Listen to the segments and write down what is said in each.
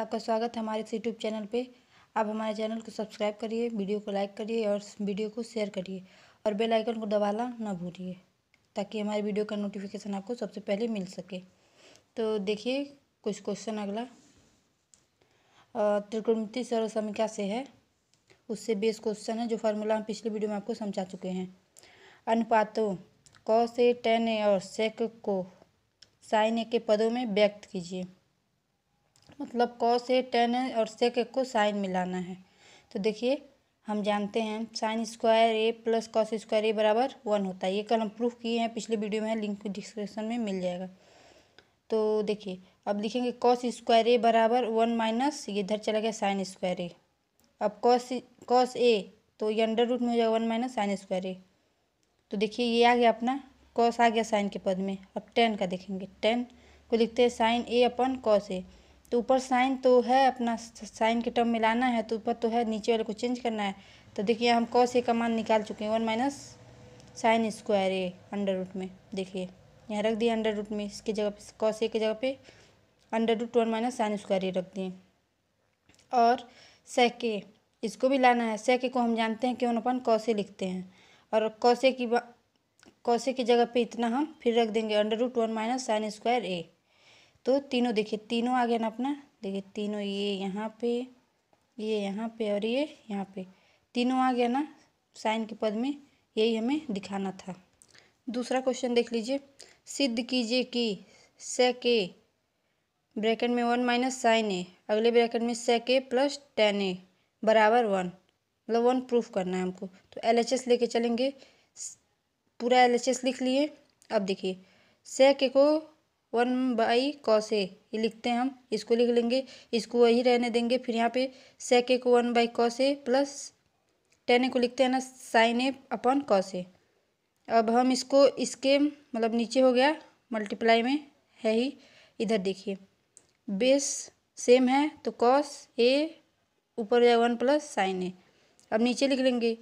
आपका स्वागत है हमारे इस यूट्यूब चैनल पे आप हमारे चैनल को सब्सक्राइब करिए वीडियो को लाइक करिए और वीडियो को शेयर करिए और बेल आइकन को दबाना ना भूलिए ताकि हमारे वीडियो का नोटिफिकेशन आपको सबसे पहले मिल सके तो देखिए कुछ क्वेश्चन अगला त्रिकोणमिति सर्व समीक्षा से है उससे बेस क्वेश्चन है जो फार्मूला हम पिछले वीडियो में आपको समझा चुके हैं अनुपातों कौ से टेन ए और सेक को साइन ए के पदों में व्यक्त कीजिए मतलब कॉस ए टेन ए और सेक ए को साइन मिलाना है तो देखिए हम जानते हैं sine square A plus cos square A बराबर वन होता है ये कल हम प्रूफ किए हैं पिछले वीडियो में लिंक डिस्क्रिप्शन में मिल जाएगा तो देखिए अब लिखेंगे कॉस स्क्वायर ए बराबर वन माइनस ये इधर चला गया साइन स्क्वायर ए अब कॉस कॉस ए तो ये अंडर रूट में हो जाएगा one minus sine square A तो देखिए ये आ गया अपना कॉस आ गया साइन के पद में अब टेन का देखेंगे टेन को लिखते हैं sign A upon cos A तो ऊपर साइन तो है अपना साइन के टर्म मिलाना है तो ऊपर तो है नीचे वाले को चेंज करना है तो देखिए हम कौ से का मान निकाल चुके हैं one minus sine square A under root में देखिए यहाँ रख दिए अंडर रूट में इसके जगह पे कौ से जगह पे under root one minus sine square A रख दिए और सेक ए इसको भी लाना है सेक ए को हम जानते हैं कि वन अपन कौसे लिखते हैं और कौसे की कौसे की जगह पर इतना हम फिर रख देंगे under root one minus sine square A तो तीनों देखिए तीनों आ गया ना अपना देखिए तीनों ये यहाँ पे ये यहाँ पे और ये यहाँ पे तीनों आ गया ना साइन के पद में यही हमें दिखाना था दूसरा क्वेश्चन देख लीजिए सिद्ध कीजिए कि स के ब्रैकेट में वन माइनस साइन ए अगले ब्रैकेट में स के प्लस टेन ए बराबर वन मतलब वन प्रूफ करना है हमको तो एल एच एस लेके चलेंगे पूरा एल एच एस लिख लिए अब देखिए स के को वन बाई कॉस ए ये लिखते हैं हम इसको लिख लेंगे इसको वही रहने देंगे फिर यहाँ पे सेक ए को one by cos A plus tan A को लिखते हैं ना sine A upon cos A अब हम इसको इसके मतलब नीचे हो गया मल्टीप्लाई में है ही इधर देखिए बेस सेम है तो कॉस ए ऊपर हो जाएगा वन प्लस साइन ए अब नीचे लिख लेंगे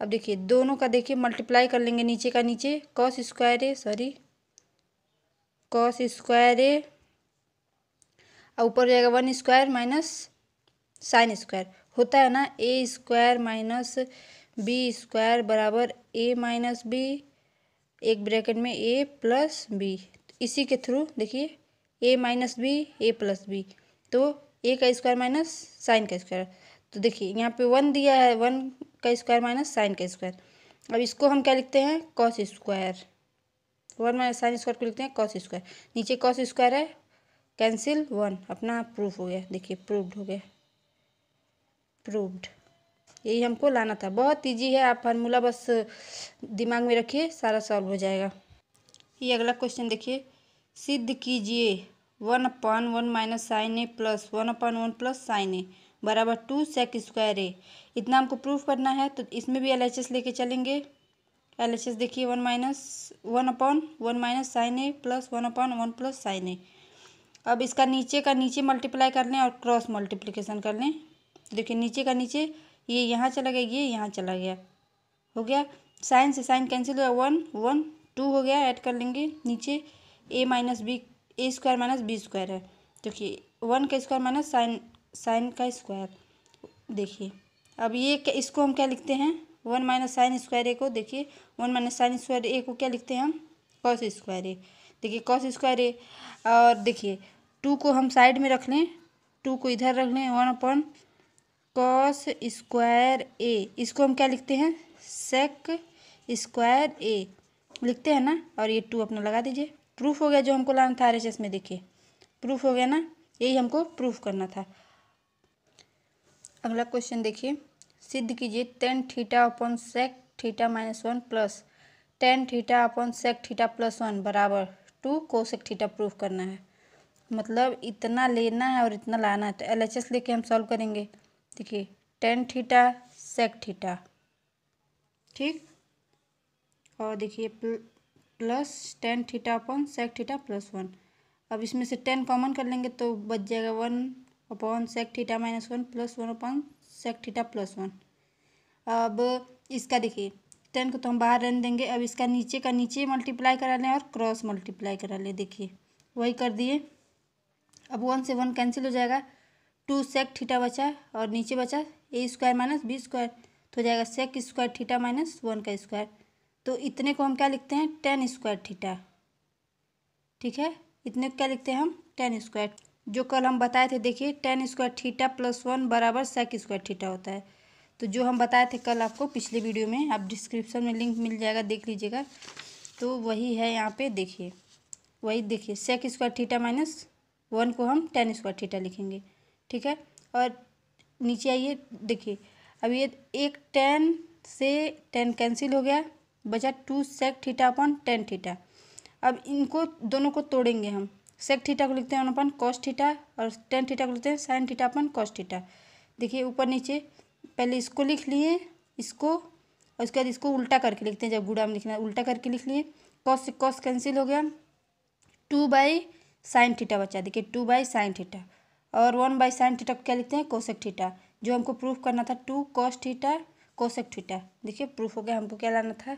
अब देखिए दोनों का देखिए मल्टीप्लाई कर लेंगे नीचे का नीचे cos square A sorry cos square A और ऊपर हो जाएगा one square minus sine square होता है ना A square minus B square बराबर ए माइनस बी एक ब्रैकेट में ए प्लस बी इसी के थ्रू देखिए A minus B A plus B तो ए का स्क्वायर माइनस साइन का स्क्वायर तो देखिए यहाँ पे वन दिया है वन का स्क्वायर माइनस साइन का स्क्वायर अब इसको हम क्या लिखते हैं cos square one minus sine square को लिखते हैं कॉस स्क्वायर नीचे कॉस स्क्वायर है कैंसिल वन अपना प्रूफ हो गया देखिए प्रूव्ड हो गया प्रूव्ड यही हमको लाना था बहुत ईजी है आप फार्मूला बस दिमाग में रखिए सारा सॉल्व हो जाएगा ये अगला क्वेश्चन देखिए सिद्ध कीजिए one upon one minus sine A plus one upon one plus sine A बराबर टू सेक स्क्वायर ए इतना हमको प्रूफ करना है तो इसमें भी एल लेके चलेंगे एल एच एस देखिए one minus one upon one minus sine A plus one upon one plus sine A अब इसका नीचे का नीचे मल्टीप्लाई कर लें और क्रॉस मल्टीप्लिकेशन कर लें देखिए नीचे का नीचे ये यहाँ चला गया ये यहाँ चला गया हो गया साइन से साइन कैंसिल हुआ वन वन टू हो गया ऐड कर लेंगे नीचे A minus B A square minus B square है देखिए वन का स्क्वायर माइनस साइन साइन का स्क्वायर देखिए अब ये इसको हम क्या लिखते हैं one minus sine square A को देखिए one minus sine square A को क्या लिखते हैं हम कॉस स्क्वायर ए देखिए कॉस स्क्वायर ए और देखिए टू को हम साइड में रख लें टू को इधर रख लें one upon cos square A इसको हम क्या लिखते हैं सेक स्क्वायर ए लिखते हैं ना और ये टू अपना लगा दीजिए प्रूफ हो गया जो हमको लाना था आर में देखिए प्रूफ हो गया ना यही हमको प्रूफ करना था अगला क्वेश्चन देखिए सिद्ध कीजिए tan theta upon sec theta minus one plus tan theta upon sec theta plus one बराबर टू सेक थीटा प्रूफ करना है मतलब इतना लेना है और इतना लाना है तो एल एच एस लेके हम सॉल्व करेंगे देखिए टेन थीटा सेक थीटा ठीक और देखिए plus tan theta upon sec theta plus one अब इसमें से टेन कॉमन कर लेंगे तो बच जाएगा one upon sec theta minus one plus one upon sec theta plus one अब इसका देखिए टेन को तो हम बाहर रहने देंगे अब इसका नीचे का नीचे मल्टीप्लाई करा लें और क्रॉस मल्टीप्लाई करा लें देखिए वही कर दिए अब वन से वन कैंसिल हो जाएगा टू सेक थीटा बचा और नीचे बचा A square minus B square तो हो जाएगा sec square theta minus one का स्क्वायर तो इतने को हम क्या लिखते हैं टेन स्क्वायर थीटा ठीक है इतने को क्या लिखते हैं हम टेन स्क्वायर जो कल हम बताए थे देखिए tan square theta plus one बराबर सेक स्क्वायर थीटा होता है तो जो हम बताए थे कल आपको पिछले वीडियो में आप डिस्क्रिप्शन में लिंक मिल जाएगा देख लीजिएगा तो वही है यहाँ पे देखिए वही देखिए sec square theta minus one को हम टेन स्क्वायर थीटा लिखेंगे ठीक है और नीचे आइए देखिए अब ये एक टेन से टेन कैंसिल हो गया बचा two sec theta upon tan theta अब इनको दोनों को तोड़ेंगे हम सेक ठीटा को लिखते हैं अपन कॉस ठीटा और टेन ठीटा को लिखते हैं sine theta upon cos theta देखिए ऊपर नीचे पहले इसको लिख लिए इसको और उसके बाद इसको उल्टा करके लिखते हैं जब गुड़ा में लिखना उल्टा करके लिख लिए कॉस से कॉस कैंसिल हो गया टू बाई साइन ठीटा बचा देखिए टू बाई साइन ठीटा और वन बाई साइन ठीटा को क्या लिखते हैं कोसेक ठीटा जो हमको प्रूफ करना था two cos theta cosec theta देखिए प्रूफ हो गया हमको क्या लाना था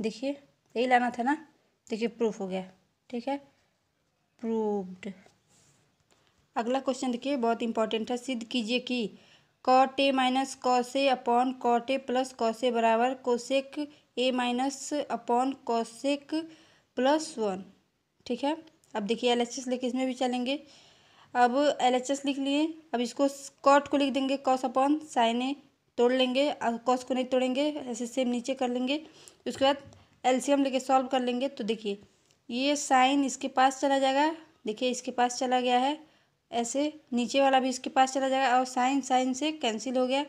देखिए यही लाना था ना देखिए प्रूफ हो गया ठीक है प्रूव्ड अगला क्वेश्चन देखिए बहुत इंपॉर्टेंट है सिद्ध कीजिए कि cot A minus cos upon cot A plus cos बराबर cosec A minus upon cosec plus one ठीक है अब देखिए एल एच एस लेके इसमें भी चलेंगे अब एल एच एस लिख लिए अब इसको कॉट को लिख देंगे कॉस अपॉन साइने तोड़ लेंगे कॉस को नहीं तोड़ेंगे ऐसे सेम नीचे कर लेंगे उसके बाद एलसीएम लेके सॉल्व कर लेंगे तो देखिए ये साइन इसके पास चला जाएगा देखिए इसके पास चला गया है ऐसे नीचे वाला भी इसके पास चला जाएगा और साइन साइन से कैंसिल हो गया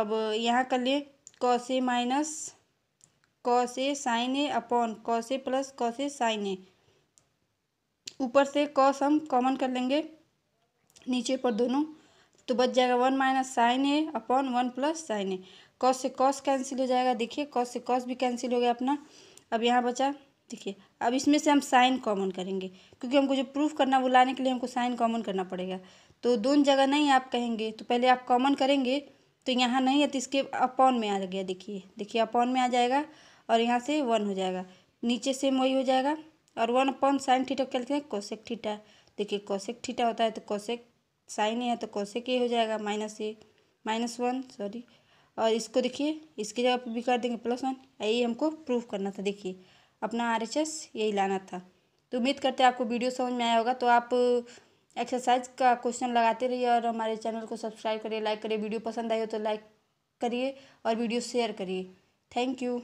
अब यहाँ कर लिए cos A minus cos A sine A upon cos A plus cos A sine A ऊपर से कॉस हम कॉमन कर लेंगे नीचे पर दोनों तो बच जाएगा one minus sine A upon one plus sine A cos से कॉस कैंसिल हो जाएगा देखिए कॉस से कॉस भी कैंसिल हो गया अपना अब यहाँ बचा देखिए अब इसमें से हम साइन कॉमन करेंगे क्योंकि हमको जो प्रूफ करना वो लाने के लिए हमको साइन कॉमन करना पड़ेगा तो दोनों जगह नहीं आप कहेंगे तो पहले आप कॉमन करेंगे तो यहाँ नहीं है तो इसके अपॉन में आ गया देखिए देखिए अपॉन में आ जाएगा और यहाँ से वन हो जाएगा नीचे सेम वही हो जाएगा और वन अपॉन साइन ठीठा क्या लिखते हैं कौशेक ठीठा देखिए कोसेक ठीठा होता है तो कौशेक साइन ए है तो कोसेक ए हो जाएगा minus A minus one sorry और इसको देखिए इसकी जगह पर भी कर देंगे प्लस वन ये हमको प्रूफ करना था देखिए अपना आर एच एस यही लाना था तो उम्मीद करते हैं आपको वीडियो समझ में आया होगा तो आप एक्सरसाइज का क्वेश्चन लगाते रहिए और हमारे चैनल को सब्सक्राइब करिए लाइक करिए वीडियो पसंद आई हो तो लाइक करिए और वीडियो शेयर करिए थैंक यू